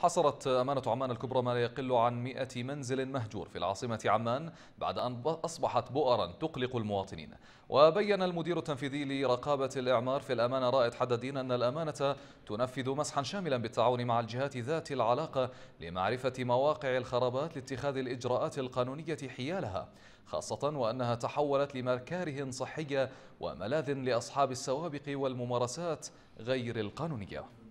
حصرت أمانة عمان الكبرى ما لا يقل عن 100 منزل مهجور في العاصمة عمان بعد أن أصبحت بؤرا تقلق المواطنين وبين المدير التنفيذي لرقابة الإعمار في الأمانة رائد حددين أن الأمانة تنفذ مسحا شاملا بالتعاون مع الجهات ذات العلاقة لمعرفة مواقع الخرابات لاتخاذ الإجراءات القانونية حيالها خاصة وأنها تحولت لمكاره صحية وملاذ لأصحاب السوابق والممارسات غير القانونية